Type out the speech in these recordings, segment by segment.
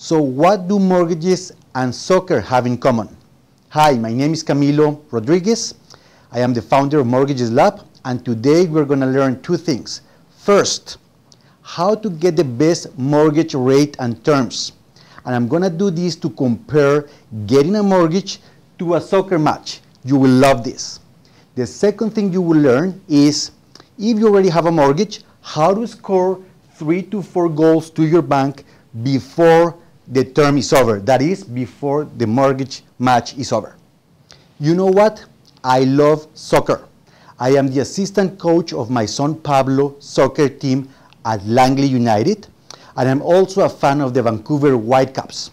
So what do mortgages and soccer have in common? Hi, my name is Camilo Rodriguez. I am the founder of Mortgages Lab, and today we're going to learn two things. First, how to get the best mortgage rate and terms. And I'm going to do this to compare getting a mortgage to a soccer match. You will love this. The second thing you will learn is if you already have a mortgage, how to score three to four goals to your bank before the term is over. That is before the mortgage match is over. You know what? I love soccer. I am the assistant coach of my son Pablo soccer team at Langley United, and I'm also a fan of the Vancouver Whitecaps.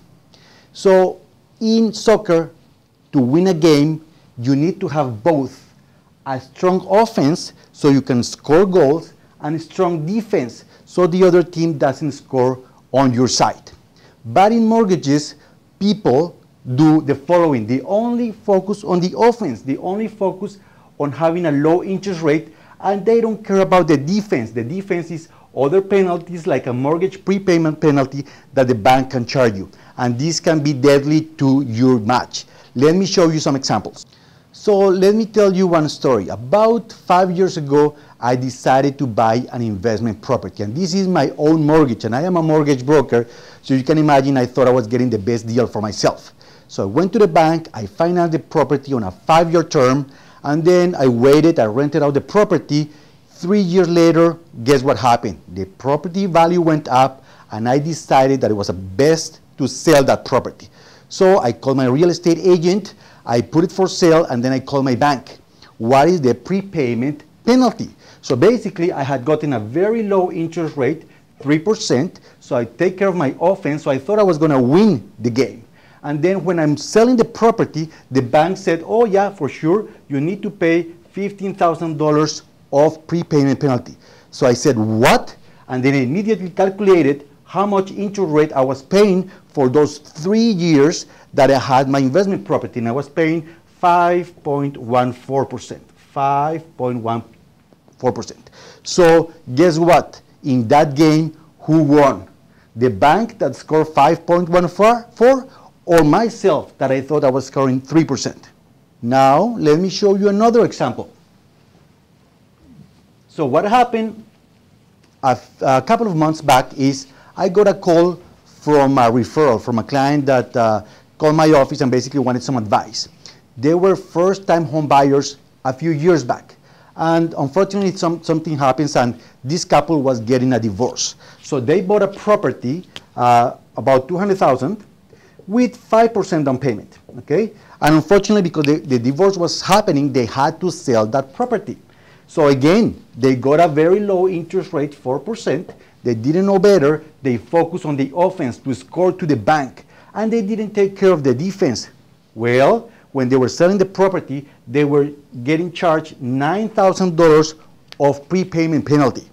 So in soccer, to win a game, you need to have both a strong offense so you can score goals and a strong defense so the other team doesn't score on your side. But in mortgages, people do the following. They only focus on the offense. They only focus on having a low interest rate and they don't care about the defense. The defense is other penalties like a mortgage prepayment penalty that the bank can charge you. And this can be deadly to your match. Let me show you some examples. So let me tell you one story. About five years ago, I decided to buy an investment property. And this is my own mortgage, and I am a mortgage broker, so you can imagine I thought I was getting the best deal for myself. So I went to the bank, I financed the property on a five year term, and then I waited, I rented out the property. Three years later, guess what happened? The property value went up, and I decided that it was the best to sell that property. So I called my real estate agent, I put it for sale, and then I called my bank. What is the prepayment penalty? So basically, I had gotten a very low interest rate, 3%, so I take care of my offense, so I thought I was going to win the game. And then when I'm selling the property, the bank said, oh yeah, for sure, you need to pay $15,000 of prepayment penalty. So I said, what? And then I immediately calculated how much interest rate I was paying for those three years that I had my investment property. And I was paying 5.14%, 5.1 4%. So guess what? In that game, who won? The bank that scored 5.14 or myself that I thought I was scoring 3%. Now, let me show you another example. So what happened a, a couple of months back is I got a call from a referral from a client that uh, called my office and basically wanted some advice. They were first-time home buyers a few years back and unfortunately some, something happens and this couple was getting a divorce. So they bought a property, uh, about 200,000 with 5% down payment, okay? And unfortunately, because the, the divorce was happening, they had to sell that property. So again, they got a very low interest rate, 4%. They didn't know better. They focused on the offense to score to the bank. And they didn't take care of the defense. Well, when they were selling the property, they were getting charged $9,000 of prepayment penalty.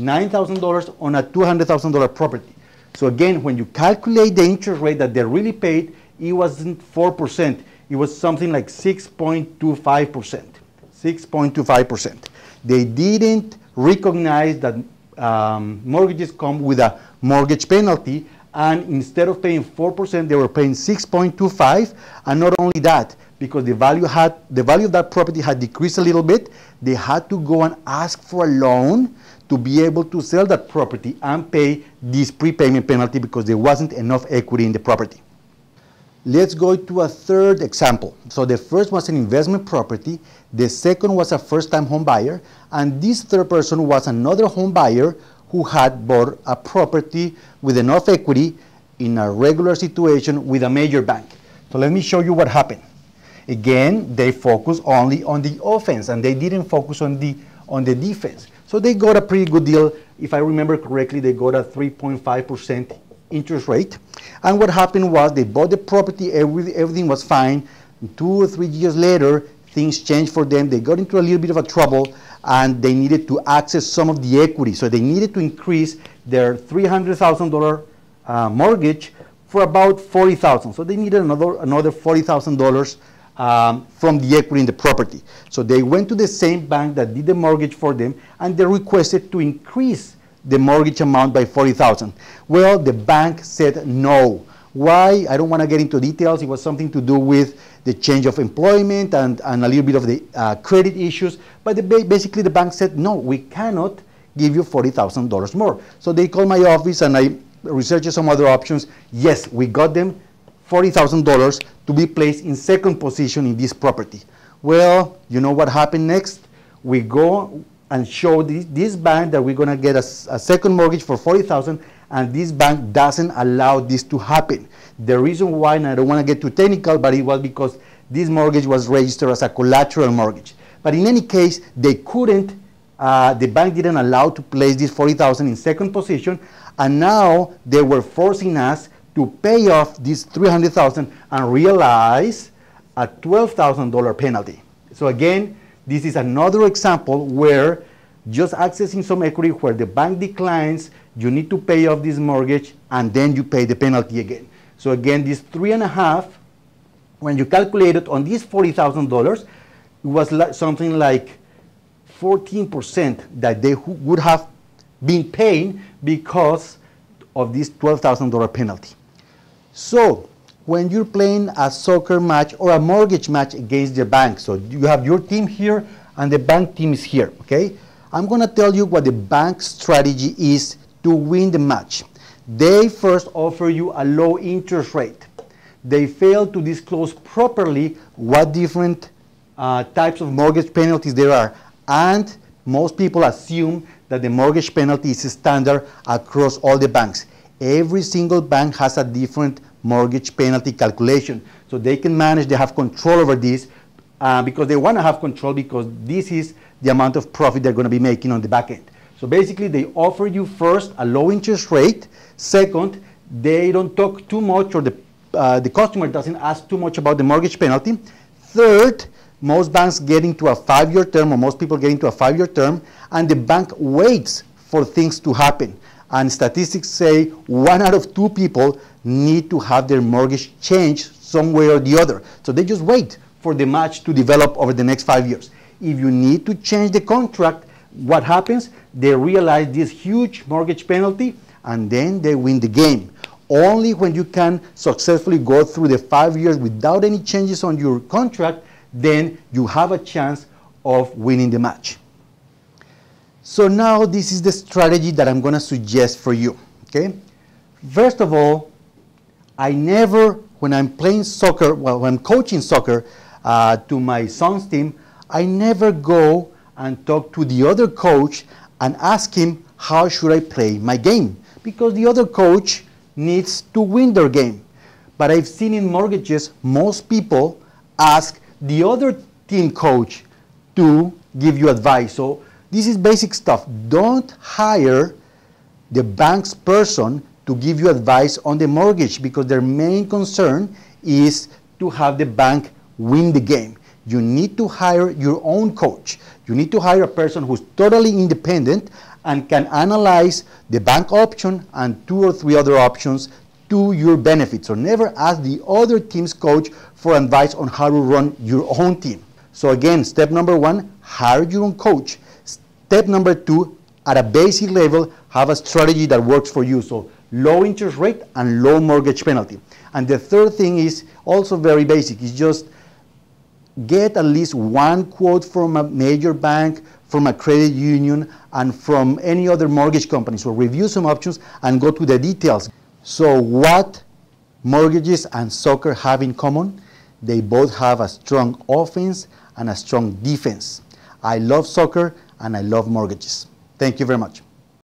$9,000 on a $200,000 property. So again, when you calculate the interest rate that they really paid, it wasn't 4%. It was something like 6.25%. 6.25%. They didn't recognize that um, mortgages come with a mortgage penalty and instead of paying 4%, they were paying 6.25. And not only that, because the value had the value of that property had decreased a little bit, they had to go and ask for a loan to be able to sell that property and pay this prepayment penalty because there wasn't enough equity in the property. Let's go to a third example. So the first was an investment property, the second was a first-time home buyer, and this third person was another home buyer who had bought a property with enough equity in a regular situation with a major bank. So let me show you what happened. Again, they focused only on the offense and they didn't focus on the on the defense. So they got a pretty good deal. If I remember correctly, they got a 3.5% interest rate. And what happened was they bought the property, everything was fine. two or three years later, things changed for them. They got into a little bit of a trouble and they needed to access some of the equity. So they needed to increase their $300,000 uh, mortgage for about 40000 So they needed another, another $40,000 um, from the equity in the property. So they went to the same bank that did the mortgage for them and they requested to increase the mortgage amount by 40000 Well, the bank said no. Why? I don't want to get into details. It was something to do with the change of employment and, and a little bit of the uh, credit issues. But the, basically, the bank said, no, we cannot give you $40,000 more. So they called my office and I researched some other options. Yes, we got them $40,000 to be placed in second position in this property. Well, you know what happened next? We go and show this, this bank that we're going to get a, a second mortgage for 40000 and this bank doesn't allow this to happen. The reason why, and I don't want to get too technical, but it was because this mortgage was registered as a collateral mortgage. But in any case, they couldn't, uh, the bank didn't allow to place this 40,000 in second position, and now they were forcing us to pay off this 300,000 and realize a $12,000 penalty. So again, this is another example where just accessing some equity where the bank declines you need to pay off this mortgage and then you pay the penalty again. So again, this three and a half, when you calculate it on these $40,000, it was something like 14% that they would have been paying because of this $12,000 penalty. So when you're playing a soccer match or a mortgage match against the bank, so you have your team here and the bank team is here, okay? I'm gonna tell you what the bank strategy is to win the match. They first offer you a low interest rate. They fail to disclose properly what different uh, types of mortgage penalties there are. And most people assume that the mortgage penalty is standard across all the banks. Every single bank has a different mortgage penalty calculation. So they can manage, they have control over this uh, because they want to have control because this is the amount of profit they're going to be making on the back end. So basically, they offer you first a low interest rate. Second, they don't talk too much or the, uh, the customer doesn't ask too much about the mortgage penalty. Third, most banks get into a five-year term or most people get into a five-year term and the bank waits for things to happen. And statistics say one out of two people need to have their mortgage changed some way or the other. So they just wait for the match to develop over the next five years. If you need to change the contract, what happens? they realize this huge mortgage penalty and then they win the game. Only when you can successfully go through the five years without any changes on your contract, then you have a chance of winning the match. So now this is the strategy that I'm gonna suggest for you, okay? First of all, I never, when I'm playing soccer, well, when I'm coaching soccer uh, to my son's team, I never go and talk to the other coach and ask him, how should I play my game? Because the other coach needs to win their game. But I've seen in mortgages, most people ask the other team coach to give you advice. So this is basic stuff. Don't hire the bank's person to give you advice on the mortgage because their main concern is to have the bank win the game you need to hire your own coach. You need to hire a person who's totally independent and can analyze the bank option and two or three other options to your benefit. So never ask the other team's coach for advice on how to run your own team. So again, step number one, hire your own coach. Step number two, at a basic level, have a strategy that works for you. So low interest rate and low mortgage penalty. And the third thing is also very basic. It's just get at least one quote from a major bank, from a credit union, and from any other mortgage company. So review some options and go to the details. So what mortgages and soccer have in common? They both have a strong offense and a strong defense. I love soccer and I love mortgages. Thank you very much.